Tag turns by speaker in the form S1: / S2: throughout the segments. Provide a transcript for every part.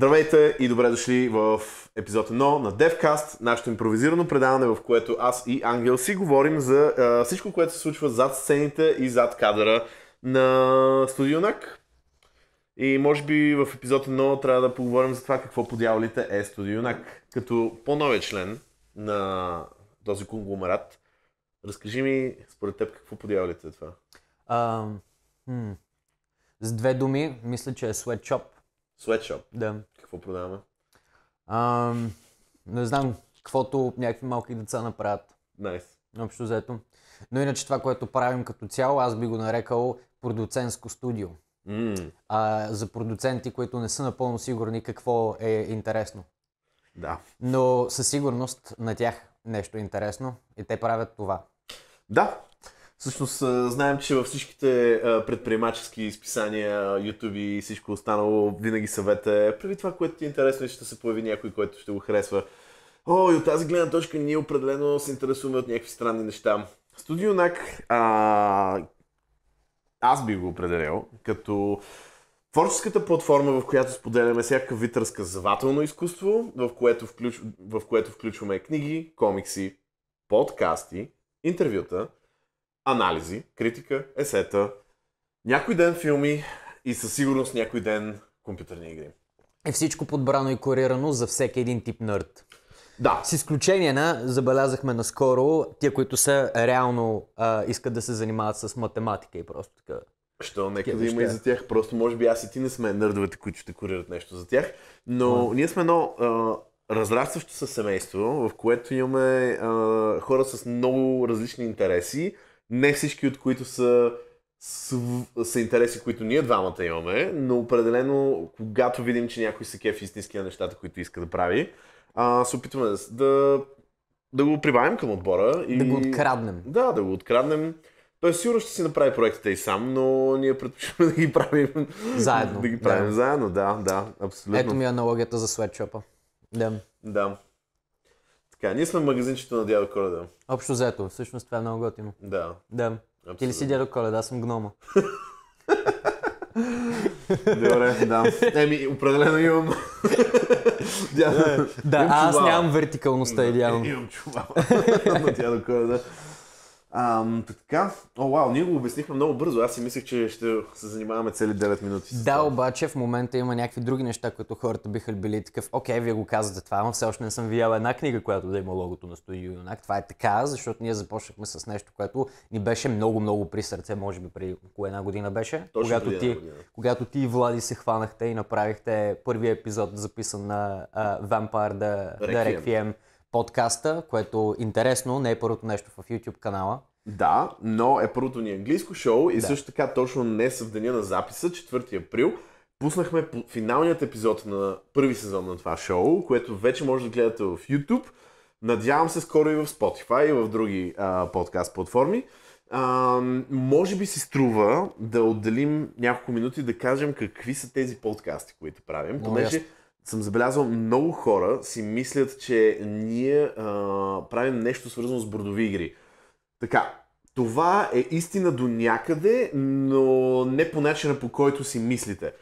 S1: Здравейте и добре дошли в епизод 1 на DevCast, нашето импровизирано предаване, в което аз и Ангел си говорим за а, всичко, което се случва зад сцените и зад кадъра на Студионак. И може би в епизод 1 трябва да поговорим за това какво дяволите е Студионак. Като по-новия член на този конгломерат, разкажи ми според теб какво
S2: подявалите е това. А, с две думи, мисля, че е sweatshop Sweatshop. Да. Какво продаваме? А, не знам, каквото някакви малки деца направят. Найс. Nice. Общо взето. Но иначе това, което правим като цяло, аз би го нарекал продуцентско студио. Mm. А, за продуценти, които не са напълно сигурни какво е интересно. Да. Но със сигурност на тях нещо е интересно и те правят това. Да,
S1: Всъщност, знаем, че във всичките предприемачески изписания, YouTube и всичко останало, винаги съвета е прави това, което ти е интересно и ще се появи някой, който ще го харесва. О, и от тази гледна точка ние определено се интересуваме от някакви странни неща. Студио Нак, а, аз би го определил като творческата платформа, в която споделяме всякакъв вид разказвателно изкуство, в което, включ... в което включваме книги, комикси, подкасти, интервюта – анализи, критика, есета, някой ден филми и със сигурност някой ден компютърни игри.
S2: Е всичко подбрано и корирано за всеки един тип нърд. Да. С изключение на, забелязахме наскоро, тия, които са реално а, искат да се занимават с математика и просто така. Що, нека да има и за тях. Просто
S1: може би аз и ти не сме нърдовете, които ще курират нещо за тях. Но а. ние сме едно разрастващо се семейство, в което имаме а, хора с много различни интереси, не всички от които са, са, интереси, които ние двамата имаме, но определено, когато видим, че някой се кеф истински на нещата, които иска да прави, а, се опитваме да, да, да го прибавим към отбора. И... Да го откраднем. Да, да го откраднем. Той сигурно ще си направи проектите и сам, но ние предпочитаме да ги правим заедно. да ги правим да. заедно, да, да, абсолютно. Ето ми
S2: аналогията за светчопа. Да. Да. Така, ние сме магазинчето на Дядо Коледа. Общо взето, всъщност това е много готино. Да. Да. Абсолютно. Ти ли си Дядо Коледа? Аз съм гнома. Добре, да. Еми, определено имам. да, аз нямам вертикалността идеално. Имам чувала.
S1: На Дядо Коледа. Ам, така, о, вау, ние го обяснихме много бързо. Аз си мислех, че ще се занимаваме цели 9 минути. Да,
S2: обаче в момента има някакви други неща, които хората биха били такъв. Окей, вие го казвате това, но все още не съм видял една книга, която да има логото на Студио Юнак. Това е така, защото ние започнахме с нещо, което ни беше много, много при сърце, може би преди около една година беше. Точно когато, ти, година. когато ти и Влади се хванахте и направихте първия епизод, записан на uh, Vampire the, Requiem. The Requiem подкаста, което интересно, не е първото нещо в YouTube канала.
S1: Да, но е първото ни английско шоу и да. също така точно днес в деня на записа, 4 април, пуснахме финалният епизод на първи сезон на това шоу, което вече може да гледате в YouTube. Надявам се скоро и в Spotify и в други а, подкаст платформи. А, може би си струва да отделим няколко минути да кажем какви са тези подкасти, които правим, понеже съм забелязал много хора си мислят, че ние а, правим нещо свързано с бордови игри. Така, това е истина до някъде, но не по начина по който си мислите.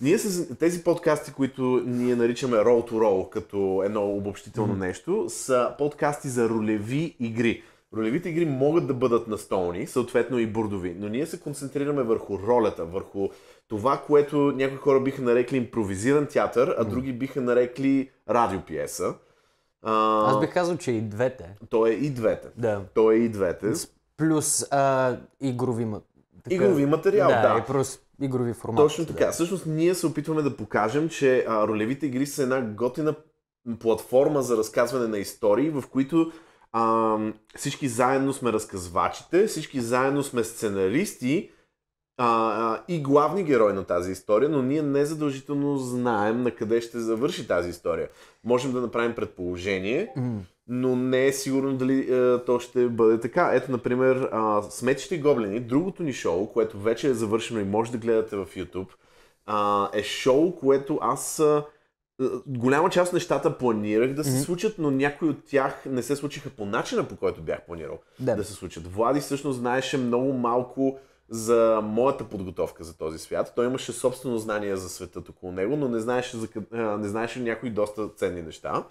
S1: Ние с тези подкасти, които ние наричаме Roll to Roll като едно обобщително mm-hmm. нещо, са подкасти за ролеви игри. Ролевите игри могат да бъдат настолни, съответно и бордови, но ние се концентрираме върху ролята, върху това, което някои хора биха нарекли импровизиран театър, а други биха нарекли радиопиеса. А... Аз бих
S2: казал, че и двете. То е и двете. Да. То е и двете. Плюс а, игрови, така... игрови материал. Да, да. И плюс игрови формати. Точно така. Да. Всъщност ние се
S1: опитваме да покажем, че а, ролевите игри са една готина платформа за разказване на истории, в които а, всички заедно сме разказвачите, всички заедно сме сценаристи а, а, и главни герои на тази история, но ние не задължително знаем на къде ще завърши тази история. Можем да направим предположение, mm. но не е сигурно дали а, е, то ще бъде така. Ето, например, а, Сметчите и гоблини, другото ни шоу, което вече е завършено и може да гледате в YouTube, а, е шоу, което аз... А, голяма част от нещата планирах да се mm-hmm. случат, но някои от тях не се случиха по начина, по който бях планирал да, да се случат. Влади всъщност знаеше много малко за моята подготовка за този свят. Той имаше собствено знание за светът около него, но не знаеше, за, не знаеше някои доста ценни неща.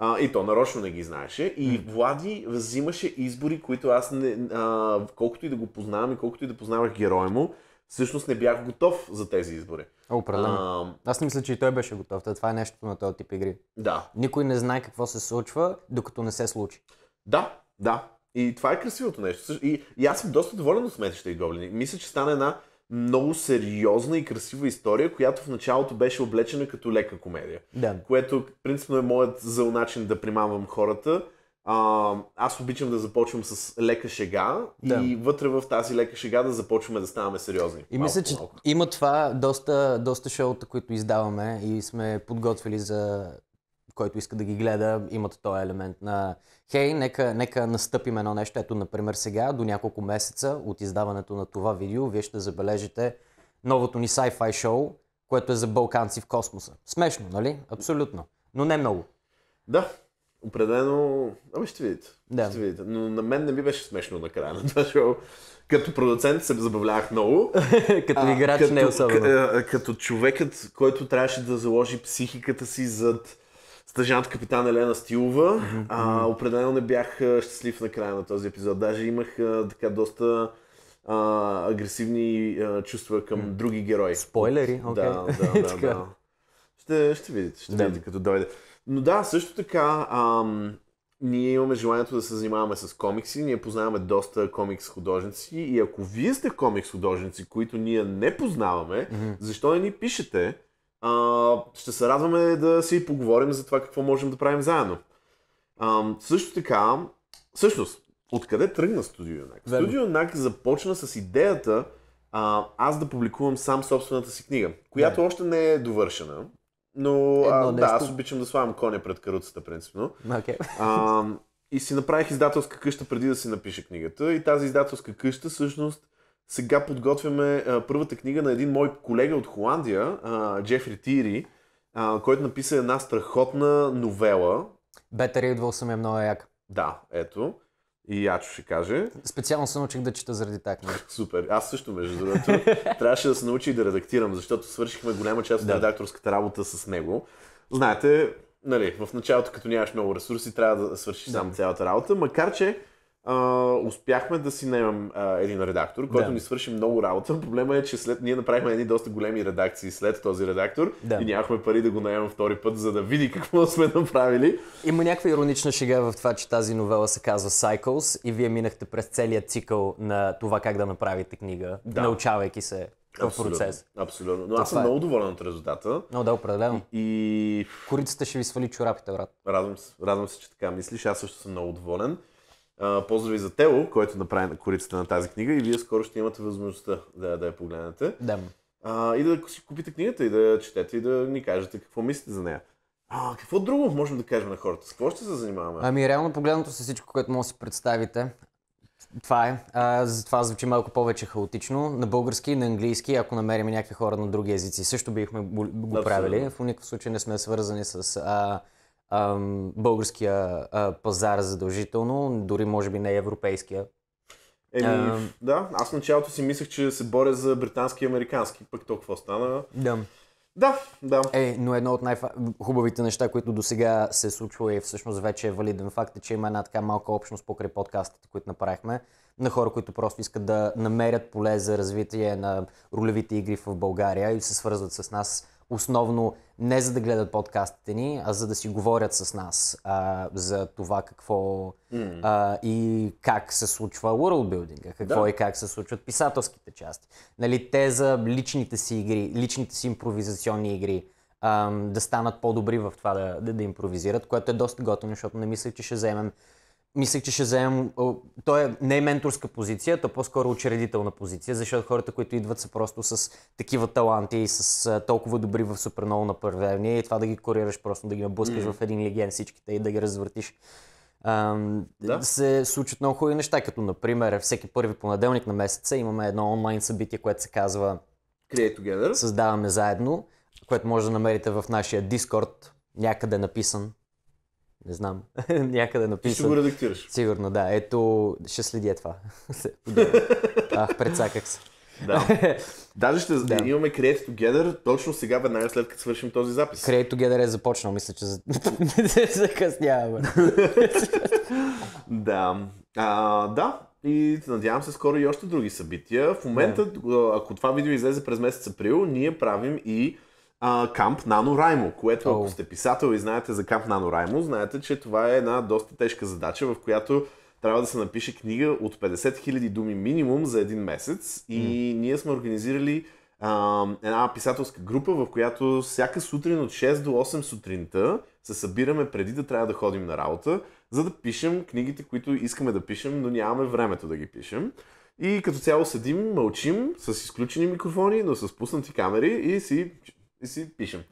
S1: А, и то нарочно не ги знаеше. И mm-hmm. Влади взимаше избори, които аз, не, а, колкото и да го познавам и колкото и да познавах героя му, всъщност не бях готов за тези избори. Определено. А,
S2: Аз не мисля, че и той беше готов. Това е нещо на този тип игри. Да. Никой не знае какво се случва, докато не се случи. Да, да. И това е красивото нещо. И, и аз съм доста доволен
S1: от сметещите и гоблини. Мисля, че стана една много сериозна и красива история, която в началото беше облечена като лека комедия. Да. Което принципно е моят зъл начин да примамвам хората а, аз обичам да започвам с лека шега да. и вътре в тази лека шега да започваме да ставаме сериозни. И мисля,
S2: че има това доста, доста шоута, които издаваме и сме подготвили за който иска да ги гледа, имат този елемент на хей, нека, нека настъпим едно нещо. Ето, например, сега, до няколко месеца от издаването на това видео, вие ще забележите новото ни sci-fi шоу, което е за балканци в космоса. Смешно, нали? Абсолютно. Но не много. Да.
S1: Определено, ами ще видите. Да. Ще видите. Но на мен не ми беше смешно края на това шоу. Като продуцент се забавлявах много. като играч като, не е особено. К- е, като човекът, който трябваше да заложи психиката си зад стъжант капитан Елена Стилова, mm-hmm. а, определено не бях щастлив на края на този епизод. Даже имах а, така доста а, агресивни а, чувства към mm. други герои. Спойлери? Okay. Да, да, да. да. Ще, ще видите, ще да. видите като дойде. Но да, също така, ам, ние имаме желанието да се занимаваме с комикси, ние познаваме доста комикс художници и ако вие сте комикс художници, които ние не познаваме, mm-hmm. защо не ни пишете? А, ще се радваме да си поговорим за това какво можем да правим заедно. А, също така, всъщност, откъде тръгна Студио Нак? Студио Юнак започна с идеята а, аз да публикувам сам собствената си книга, която Верно. още не е довършена. Но а, да, аз обичам да слагам коня пред каруцата, принципно. Okay. А, и си направих издателска къща преди да си напиша книгата. И тази издателска къща, всъщност, сега подготвяме а, първата книга на един мой колега от Холандия, а, Джефри Тири, а, който написа една страхотна новела. Бетери идвал съм е много як. Да, ето. И Ячо ще каже. Специално се научих да чета заради така. Нали? Супер. Аз също, между другото, трябваше да се науча и да редактирам, защото свършихме голяма част от да. редакторската работа с него. Знаете, нали, в началото, като нямаш много ресурси, трябва да свършиш да. сам цялата работа, макар че успяхме да си наемем един редактор, който да. ни свърши много работа. Проблема е, че след ние направихме едни доста големи редакции след този редактор
S2: да. и нямахме пари да го наемам втори път, за да види какво сме направили. Има някаква иронична шега в това, че тази новела се казва Cycles и вие минахте през целият цикъл на това как да направите книга, да. научавайки се Абсолютно, процес.
S1: Абсолютно. Но То аз съм е. много
S2: доволен от резултата. Но да, определено. И... Корицата ще ви свали чорапите, брат. Радвам се, радвам се, че така
S1: мислиш. Аз също съм много доволен поздрави за Тело, който направи на корицата на тази книга и вие скоро ще имате възможността да, да я погледнете. Да. А, и да си купите книгата и да я четете и да ни кажете какво мислите за нея. А, какво друго можем да кажем на хората? С какво ще се занимаваме? Ами
S2: реално погледнато с всичко, което може да си представите. Това е. А, това звучи малко повече хаотично. На български и на английски, ако намерим някакви хора на други езици, също бихме го, го правили. В никакъв случай не сме свързани с а, българския пазар задължително, дори може би не европейския. Еми, а...
S1: да, аз в началото си мислех, че се боря за британски и американски, пък толкова стана. Да.
S2: Да, да. Е, но едно от най-хубавите неща, които до сега се е случва и всъщност вече е валиден факт е, че има една така малка общност покрай подкастите, които направихме на хора, които просто искат да намерят поле за развитие на ролевите игри в България и се свързват с нас основно не за да гледат подкастите ни, а за да си говорят с нас а, за това какво mm. а, и как се случва уърлдбилдинга, какво да. и как се случват писателските части. Нали, те за личните си игри, личните си импровизационни игри а, да станат по-добри в това да, да, да импровизират, което е доста готино, защото не мисля, че ще вземем мислех, че ще вземем... Той е, не е менторска позиция, то е по-скоро учредителна позиция, защото хората, които идват са просто с такива таланти и с толкова добри в суперново на първение и това да ги корираш просто, да ги наблъскаш mm. в един леген всичките и да ги развъртиш. Ам, да. се случат много хубави неща, като например всеки първи понеделник на месеца имаме едно онлайн събитие, което се казва Create Together. Създаваме заедно, което може да намерите в нашия Discord, някъде написан. Не знам. Някъде е написано. Ще го редактираш. Сигурно, да. Ето, ще следя това. Ах, предсаках се. Да.
S1: Даже ще да. имаме Create Together точно сега, веднага след като свършим този запис. Create Together е започнал, мисля, че
S2: се закъсняваме.
S1: да. А, да, и надявам се скоро и още други събития. В момента, yeah. ако това видео излезе през месец април, ние правим и а, Камп Нано Раймо, което oh. ако сте писател и знаете за Камп Нано Раймо, знаете, че това е една доста тежка задача, в която трябва да се напише книга от 50 000 думи минимум за един месец и mm. ние сме организирали а, една писателска група, в която всяка сутрин от 6 до 8 сутринта се събираме преди да трябва да ходим на работа, за да пишем книгите, които искаме да пишем, но нямаме времето да ги пишем. И като цяло
S2: седим, мълчим, с изключени микрофони, но с пуснати камери и си и си пишем.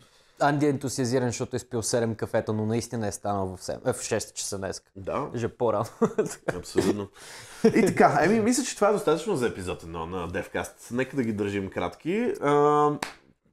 S2: Анди е ентусиазиран, защото е спил 7 кафета, но наистина е станал в, 7, е, в 6 часа днес. Да. Же по-рано. Абсолютно. И така, еми, мисля, че това е достатъчно за
S1: епизод 1 на DevCast. Нека да ги държим кратки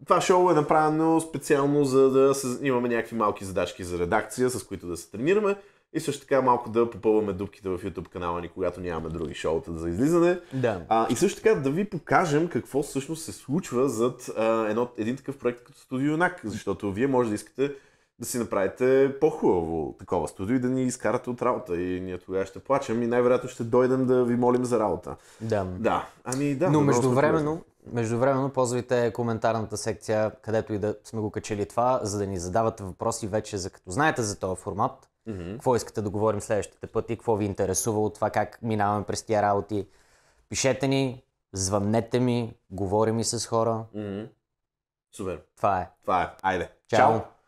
S1: това шоу е направено специално за да имаме някакви малки задачки за редакция, с които да се тренираме и също така малко да попълваме дубките в YouTube канала ни, когато нямаме други шоута за излизане. Да. А, и също така да ви покажем какво всъщност се случва зад а, едно, един такъв проект като Студио Юнак, защото вие може да искате да си направите по-хубаво такова студио и да ни изкарате от работа. И ние тогава ще плачем и най-вероятно ще дойдем да ви молим за работа. Да. Да.
S2: Ами да. Но междувременно, Междувременно ползвайте коментарната секция, където и да сме го качили това, за да ни задавате въпроси вече за като знаете за този формат, mm-hmm. какво искате да говорим следващите пъти, какво ви интересува от това, как минаваме през тия работи. Пишете ни, звъннете ми, говорим и с хора. Mm-hmm. Супер. Това е. Това е. Айде. Чао. Чао.